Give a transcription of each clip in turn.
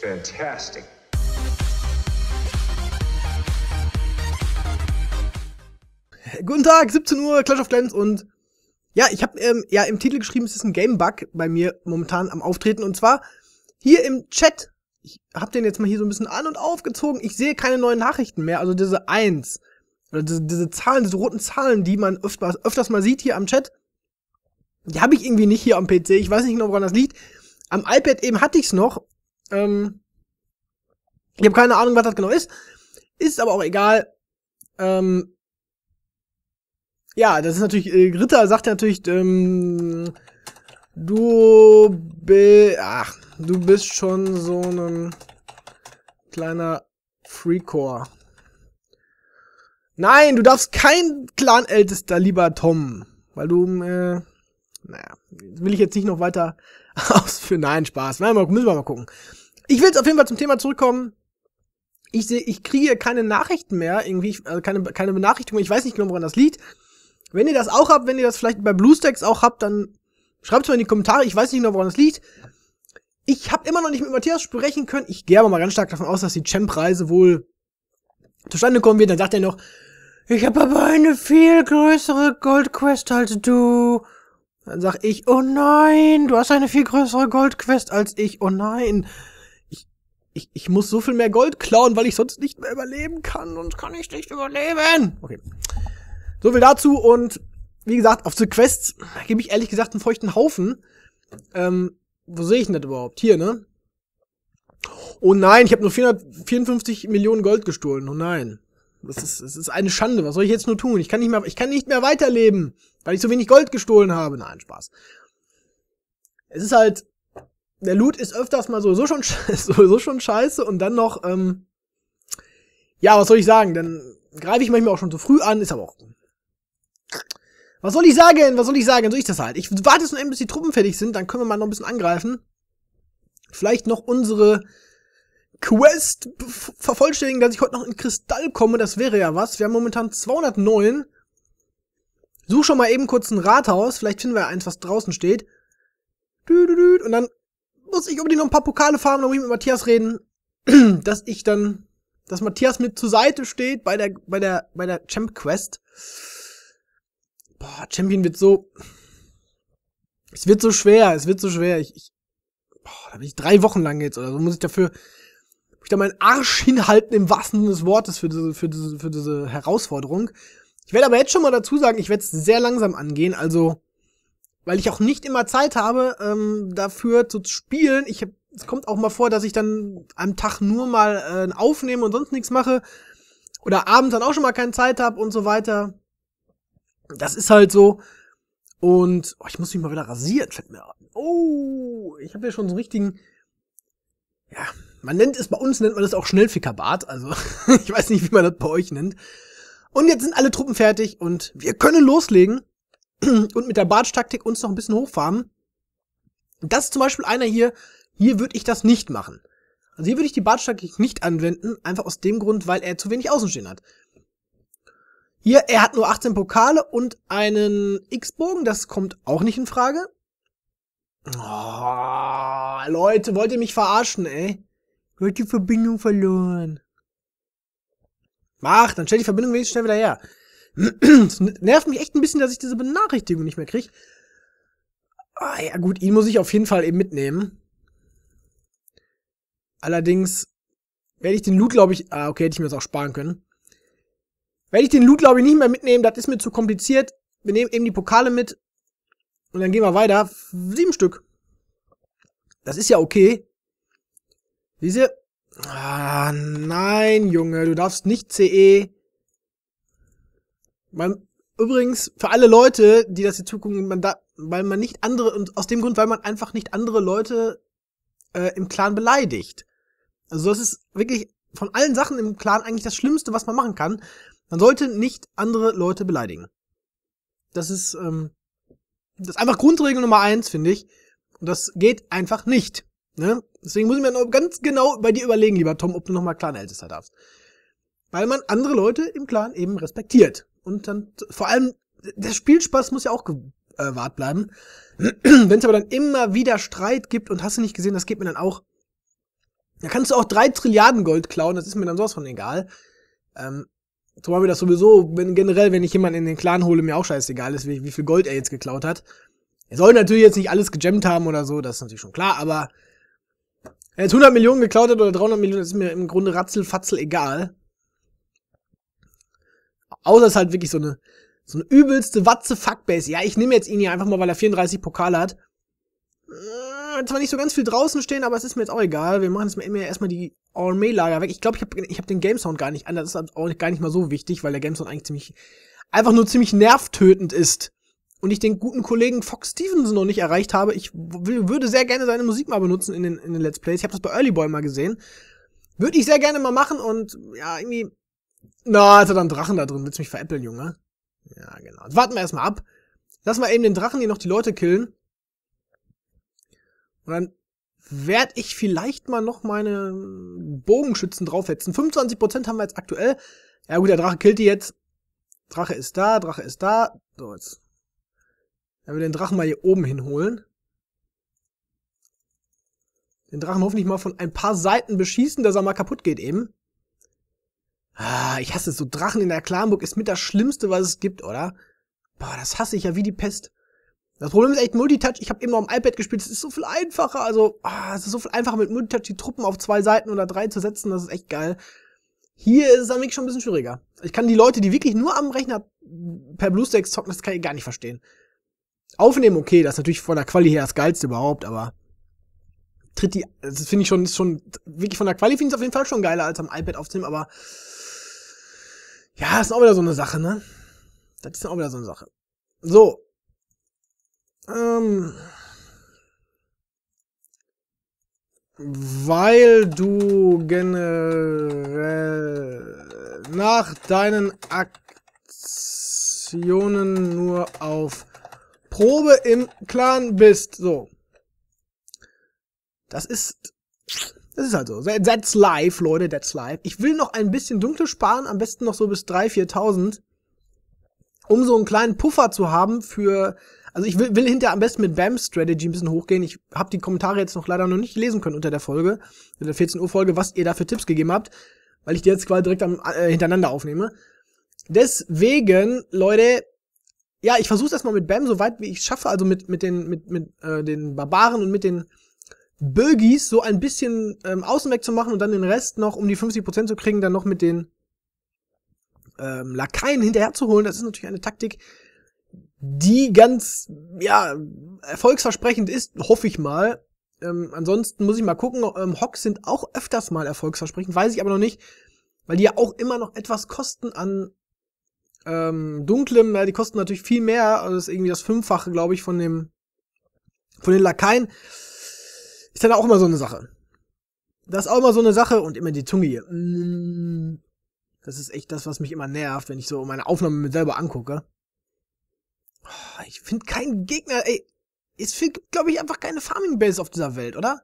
Fantastic. Guten Tag, 17 Uhr, Clash of Clans und ja, ich habe ähm, ja im Titel geschrieben, es ist ein Game-Bug bei mir momentan am Auftreten und zwar hier im Chat. Ich habe den jetzt mal hier so ein bisschen an und aufgezogen. Ich sehe keine neuen Nachrichten mehr, also diese Eins oder diese, diese Zahlen, diese roten Zahlen, die man öfters, öfters mal sieht hier am Chat, die habe ich irgendwie nicht hier am PC. Ich weiß nicht genau, woran das liegt. Am iPad eben hatte ich es noch ähm, ich habe keine Ahnung, was das genau ist. Ist aber auch egal. Ähm, ja, das ist natürlich, äh, Ritter sagt ja natürlich, ähm, du, bist, ach, du bist schon so ein kleiner Freecore. Nein, du darfst kein Clan-Ältester, lieber Tom. Weil du, äh, naja, will ich jetzt nicht noch weiter ausführen. Nein, Spaß. Nein, mal, müssen wir mal gucken. Ich will jetzt auf jeden Fall zum Thema zurückkommen. Ich sehe, ich kriege keine Nachrichten mehr, irgendwie, also keine, keine Benachrichtigung. Ich weiß nicht genau, woran das liegt. Wenn ihr das auch habt, wenn ihr das vielleicht bei BlueStacks auch habt, dann schreibt es mal in die Kommentare. Ich weiß nicht genau, woran das liegt. Ich habe immer noch nicht mit Matthias sprechen können. Ich gehe aber mal ganz stark davon aus, dass die Champ-Reise wohl zustande kommen wird. Dann sagt er noch, ich habe aber eine viel größere Goldquest als du. Dann sag ich, oh nein, du hast eine viel größere Goldquest als ich. Oh nein ich, ich muss so viel mehr Gold klauen, weil ich sonst nicht mehr überleben kann. Sonst kann ich nicht überleben. Okay. So viel dazu und wie gesagt, auf The Quests gebe ich ehrlich gesagt einen feuchten Haufen. Ähm, wo sehe ich denn das überhaupt? Hier, ne? Oh nein, ich habe nur 454 Millionen Gold gestohlen. Oh nein. Das ist, das ist eine Schande. Was soll ich jetzt nur tun? Ich kann nicht mehr, ich kann nicht mehr weiterleben, weil ich so wenig Gold gestohlen habe. Nein, Spaß. Es ist halt, der Loot ist öfters mal sowieso schon, sowieso schon scheiße und dann noch, ähm, ja, was soll ich sagen? Dann greife ich manchmal auch schon zu früh an, ist aber auch. Was soll ich sagen? Was soll ich sagen? So ich das halt. Ich warte jetzt nur noch bis die Truppen fertig sind, dann können wir mal noch ein bisschen angreifen. Vielleicht noch unsere Quest vervollständigen, dass ich heute noch in Kristall komme, das wäre ja was. Wir haben momentan 209. Such schon mal eben kurz ein Rathaus, vielleicht finden wir eins, was draußen steht. Und dann muss ich unbedingt noch ein paar Pokale fahren, da muss ich mit Matthias reden, dass ich dann, dass Matthias mit zur Seite steht bei der, bei der, bei der Champ Quest. Boah, Champion wird so, es wird so schwer, es wird so schwer. Ich, ich boah, da bin ich drei Wochen lang jetzt oder so, muss ich dafür, muss ich da meinen Arsch hinhalten im wahrsten Sinne des Wortes für diese, für diese, für diese Herausforderung. Ich werde aber jetzt schon mal dazu sagen, ich werde es sehr langsam angehen, also, weil ich auch nicht immer Zeit habe, ähm, dafür zu spielen. Ich hab, es kommt auch mal vor, dass ich dann am Tag nur mal äh, aufnehme und sonst nichts mache. Oder abends dann auch schon mal keine Zeit habe und so weiter. Das ist halt so. Und oh, ich muss mich mal wieder rasieren, fällt mir an. Oh, ich habe ja schon so einen richtigen. Ja, man nennt es bei uns, nennt man das auch Schnellfickerbart. Also, ich weiß nicht, wie man das bei euch nennt. Und jetzt sind alle Truppen fertig und wir können loslegen und mit der bartsch uns noch ein bisschen hochfahren. Das ist zum Beispiel einer hier, hier würde ich das nicht machen. Also hier würde ich die bartsch nicht anwenden, einfach aus dem Grund, weil er zu wenig Außenstehen hat. Hier, er hat nur 18 Pokale und einen X-Bogen, das kommt auch nicht in Frage. Oh, Leute, wollt ihr mich verarschen, ey? Wird die Verbindung verloren. Mach, dann stell die Verbindung wenigstens schnell wieder her es nervt mich echt ein bisschen, dass ich diese Benachrichtigung nicht mehr kriege. Ah, ja gut, ihn muss ich auf jeden Fall eben mitnehmen. Allerdings werde ich den Loot, glaube ich... Ah, okay, hätte ich mir das auch sparen können. Werde ich den Loot, glaube ich, nicht mehr mitnehmen. Das ist mir zu kompliziert. Wir nehmen eben die Pokale mit. Und dann gehen wir weiter. Sieben Stück. Das ist ja okay. Diese... Ah, nein, Junge. Du darfst nicht CE... Man, übrigens, für alle Leute, die das hier zugucken, man da, weil man nicht andere, und aus dem Grund, weil man einfach nicht andere Leute äh, im Clan beleidigt. Also das ist wirklich von allen Sachen im Clan eigentlich das Schlimmste, was man machen kann. Man sollte nicht andere Leute beleidigen. Das ist, ähm, das ist einfach Grundregel Nummer eins, finde ich. Und das geht einfach nicht. Ne? Deswegen muss ich mir noch ganz genau bei dir überlegen, lieber Tom, ob du nochmal Clan-Ältester darfst. Weil man andere Leute im Clan eben respektiert und dann vor allem der Spielspaß muss ja auch gewahrt äh, bleiben. Wenn es aber dann immer wieder Streit gibt und hast du nicht gesehen, das geht mir dann auch. Da kannst du auch drei Trilliarden Gold klauen, das ist mir dann sowas von egal. Ähm, zumal mir das sowieso, wenn, generell, wenn ich jemanden in den Clan hole, mir auch scheißegal ist, wie, wie viel Gold er jetzt geklaut hat. Er soll natürlich jetzt nicht alles gegemmt haben oder so, das ist natürlich schon klar, aber wenn er jetzt 100 Millionen geklaut hat oder 300 Millionen, das ist mir im Grunde ratzelfatzel egal. Außer es ist halt wirklich so eine, so eine übelste Watze Fuckbase. Ja, ich nehme jetzt ihn hier einfach mal, weil er 34 Pokale hat. Äh, zwar nicht so ganz viel draußen stehen, aber es ist mir jetzt auch egal. Wir machen jetzt mal erstmal die All-May-Lager weg. Ich glaube, ich habe ich hab den Game Sound gar nicht an. Das ist halt auch gar nicht mal so wichtig, weil der Game Sound eigentlich ziemlich, einfach nur ziemlich nervtötend ist. Und ich den guten Kollegen Fox Stevenson noch nicht erreicht habe. Ich würde sehr gerne seine Musik mal benutzen in den, in den Let's Plays. Ich habe das bei Early Boy mal gesehen. Würde ich sehr gerne mal machen und ja, irgendwie na, hat er dann Drachen da drin? Willst du mich veräppeln, Junge? Ja, genau. Warten wir erstmal ab. Lass mal eben den Drachen hier noch die Leute killen. Und dann werde ich vielleicht mal noch meine Bogenschützen draufhetzen. 25% haben wir jetzt aktuell. Ja gut, der Drache killt die jetzt. Drache ist da, Drache ist da. So, jetzt. Dann wir den Drachen mal hier oben hinholen. Den Drachen hoffentlich mal von ein paar Seiten beschießen, dass er mal kaputt geht eben. Ah, ich hasse es so. Drachen in der Klamburg ist mit das Schlimmste, was es gibt, oder? Boah, das hasse ich ja wie die Pest. Das Problem ist echt Multitouch. Ich habe eben noch am iPad gespielt. Es ist so viel einfacher. Also, ah, es ist so viel einfacher mit Multitouch die Truppen auf zwei Seiten oder drei zu setzen. Das ist echt geil. Hier ist es dann wirklich schon ein bisschen schwieriger. Ich kann die Leute, die wirklich nur am Rechner per BlueStacks zocken, das kann ich gar nicht verstehen. Aufnehmen, okay, das ist natürlich von der Quali her das geilste überhaupt, aber tritt die, das finde ich schon, ist schon, wirklich von der Quali finde ich es auf jeden Fall schon geiler als am iPad aufzunehmen, aber ja, ist auch wieder so eine Sache, ne? Das ist auch wieder so eine Sache. So. Ähm. Weil du generell nach deinen Aktionen nur auf Probe im Clan bist. So. Das ist das ist halt so. That's live, Leute, that's live. Ich will noch ein bisschen dunkel sparen, am besten noch so bis 3.000, 4.000, um so einen kleinen Puffer zu haben für... Also ich will, will hinterher am besten mit BAM-Strategy ein bisschen hochgehen. Ich habe die Kommentare jetzt noch leider noch nicht lesen können unter der Folge, unter der 14 Uhr Folge, was ihr da für Tipps gegeben habt, weil ich die jetzt quasi direkt am, äh, hintereinander aufnehme. Deswegen, Leute, ja, ich versuche erstmal mit BAM so weit wie ich schaffe, also mit, mit den, mit, mit äh, den Barbaren und mit den Birgis so ein bisschen ähm, außen weg zu machen und dann den Rest noch, um die 50% zu kriegen, dann noch mit den ähm, Lakaien hinterherzuholen. Das ist natürlich eine Taktik, die ganz, ja, erfolgsversprechend ist, hoffe ich mal. Ähm, ansonsten muss ich mal gucken, ähm, Hocks sind auch öfters mal erfolgsversprechend, weiß ich aber noch nicht, weil die ja auch immer noch etwas kosten an ähm, dunklem, ja, die kosten natürlich viel mehr, also das ist irgendwie das Fünffache, glaube ich, von dem von den Lakaien. Ist dann auch immer so eine Sache. Das ist auch immer so eine Sache und immer die Zunge hier. Mm. Das ist echt das, was mich immer nervt, wenn ich so meine Aufnahme mir selber angucke. Ah, ich finde keinen Gegner, ey. Es gibt, glaube ich, einfach keine Farming Base auf dieser Welt, oder?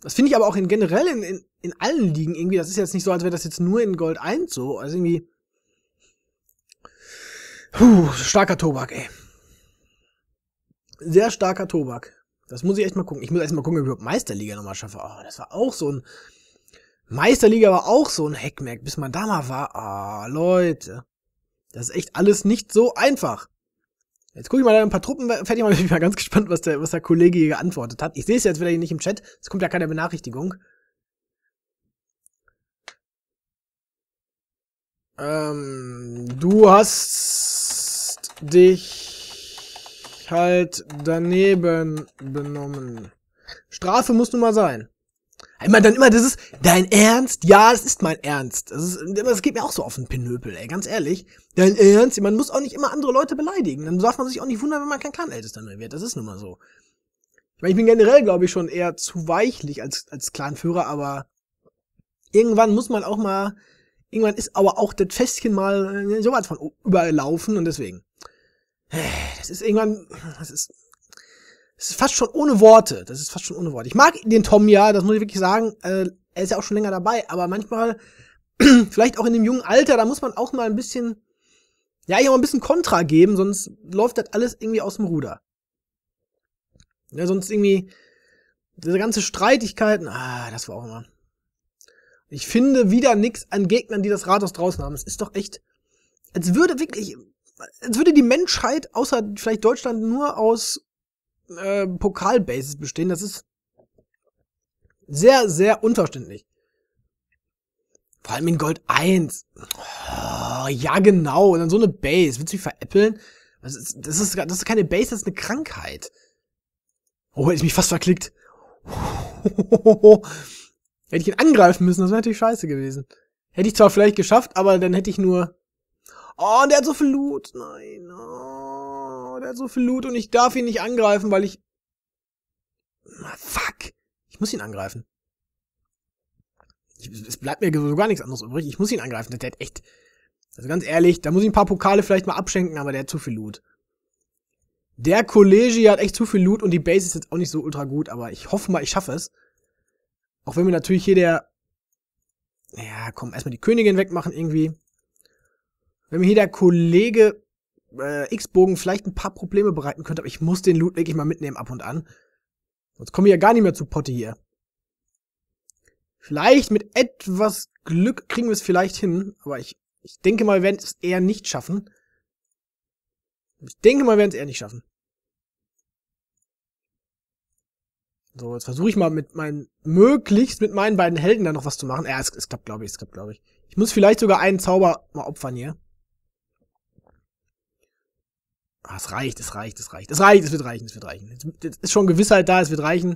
Das finde ich aber auch in generell in, in, in allen Ligen irgendwie. Das ist jetzt nicht so, als wäre das jetzt nur in Gold 1 so. Also irgendwie. Puh, starker Tobak, ey. Sehr starker Tobak. Das muss ich echt mal gucken. Ich muss erst mal gucken, ob ich überhaupt Meisterliga nochmal schaffe. Oh, das war auch so ein. Meisterliga war auch so ein Hackmack, bis man da mal war. Ah, oh, Leute. Das ist echt alles nicht so einfach. Jetzt gucke ich mal ein paar Truppen fertig, mal, bin ich mal ganz gespannt, was der, was der Kollege hier geantwortet hat. Ich sehe es jetzt wieder hier nicht im Chat. Es kommt ja keine Benachrichtigung. Ähm, du hast dich halt daneben benommen. Strafe muss nun mal sein. Immer dann immer, das ist dein Ernst? Ja, es ist mein Ernst. Das, ist, das geht mir auch so auf den Pinöpel, ey, ganz ehrlich. Dein Ernst? Man muss auch nicht immer andere Leute beleidigen. Dann darf man sich auch nicht wundern, wenn man kein Clan-Ältester mehr wird. Das ist nun mal so. Ich meine, ich bin generell, glaube ich, schon eher zu weichlich als, als Clanführer, aber irgendwann muss man auch mal, irgendwann ist aber auch das Festchen mal so äh, sowas von überlaufen und deswegen das ist irgendwann, das ist, das ist fast schon ohne Worte. Das ist fast schon ohne Worte. Ich mag den Tom ja, das muss ich wirklich sagen. Äh, er ist ja auch schon länger dabei, aber manchmal, vielleicht auch in dem jungen Alter, da muss man auch mal ein bisschen, ja, ich mal ein bisschen Kontra geben, sonst läuft das alles irgendwie aus dem Ruder. Ja, sonst irgendwie, diese ganze Streitigkeiten, ah, das war auch immer. Ich finde wieder nichts an Gegnern, die das Rathaus draußen haben. Es ist doch echt, als würde wirklich, als würde die Menschheit außer vielleicht Deutschland nur aus äh, Pokalbases bestehen. Das ist sehr, sehr unverständlich. Vor allem in Gold 1. Oh, ja, genau. Und dann so eine Base. Willst du mich veräppeln? Das ist, das ist, das ist keine Base, das ist eine Krankheit. Oh, hätte ich mich fast verklickt. hätte ich ihn angreifen müssen, das wäre natürlich scheiße gewesen. Hätte ich zwar vielleicht geschafft, aber dann hätte ich nur Oh, und der hat so viel Loot. Nein. Oh, der hat so viel Loot und ich darf ihn nicht angreifen, weil ich... Fuck. Ich muss ihn angreifen. Ich, es bleibt mir so gar nichts anderes übrig. Ich muss ihn angreifen. Der hat echt... Also ganz ehrlich, da muss ich ein paar Pokale vielleicht mal abschenken, aber der hat zu viel Loot. Der Kollege hat echt zu viel Loot und die Base ist jetzt auch nicht so ultra gut, aber ich hoffe mal, ich schaffe es. Auch wenn mir natürlich hier der... Ja, komm, erstmal die Königin wegmachen irgendwie wenn mir hier der Kollege äh, X-Bogen vielleicht ein paar Probleme bereiten könnte, aber ich muss den Loot wirklich mal mitnehmen ab und an. Sonst komme ich ja gar nicht mehr zu Potte hier. Vielleicht mit etwas Glück kriegen wir es vielleicht hin, aber ich, ich denke mal, wir werden es eher nicht schaffen. Ich denke mal, wir werden es eher nicht schaffen. So, jetzt versuche ich mal mit meinen, möglichst mit meinen beiden Helden da noch was zu machen. Ja, es, es klappt, glaube ich, es klappt, glaube ich. Ich muss vielleicht sogar einen Zauber mal opfern hier. Ah, es reicht, es reicht, es reicht. Es reicht, es wird reichen, es wird reichen. Jetzt, jetzt ist schon Gewissheit da, es wird reichen.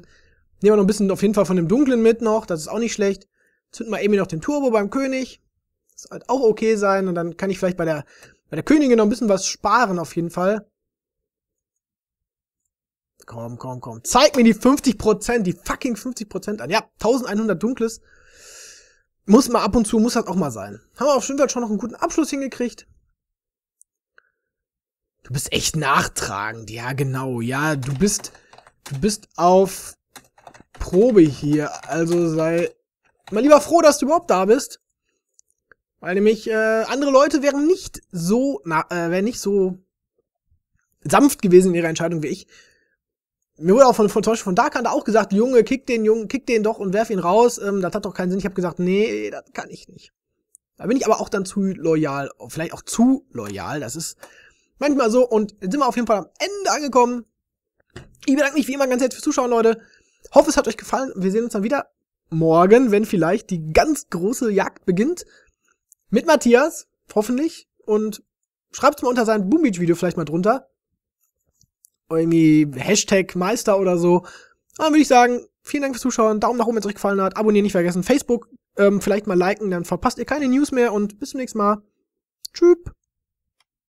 Nehmen wir noch ein bisschen auf jeden Fall von dem Dunklen mit noch, das ist auch nicht schlecht. Zünden wir eben noch den Turbo beim König. Das wird auch okay sein. Und dann kann ich vielleicht bei der, bei der Königin noch ein bisschen was sparen, auf jeden Fall. Komm, komm, komm. Zeig mir die 50%, die fucking 50% an. Ja, 1100 Dunkles. Muss mal ab und zu, muss das halt auch mal sein. Haben wir auf jeden schon noch einen guten Abschluss hingekriegt. Du bist echt nachtragend. Ja, genau. Ja, du bist, du bist auf Probe hier. Also sei mal lieber froh, dass du überhaupt da bist. Weil nämlich äh, andere Leute wären nicht so, na, äh, wären nicht so sanft gewesen in ihrer Entscheidung wie ich. Mir wurde auch von, von zum Beispiel von Darkan da auch gesagt, Junge, kick den Jungen, kick den doch und werf ihn raus. Ähm, das hat doch keinen Sinn. Ich habe gesagt, nee, das kann ich nicht. Da bin ich aber auch dann zu loyal, vielleicht auch zu loyal. Das ist manchmal so. Und sind wir auf jeden Fall am Ende angekommen. Ich bedanke mich wie immer ganz herzlich fürs Zuschauen, Leute. Hoffe, es hat euch gefallen. Wir sehen uns dann wieder morgen, wenn vielleicht die ganz große Jagd beginnt. Mit Matthias, hoffentlich. Und schreibt's mal unter sein Boom Beach Video vielleicht mal drunter. Irgendwie Hashtag Meister oder so. dann würde ich sagen, vielen Dank fürs Zuschauen. Daumen nach oben, wenn es euch gefallen hat. Abonnieren nicht vergessen. Facebook ähm, vielleicht mal liken, dann verpasst ihr keine News mehr. Und bis zum nächsten Mal. Tschüss.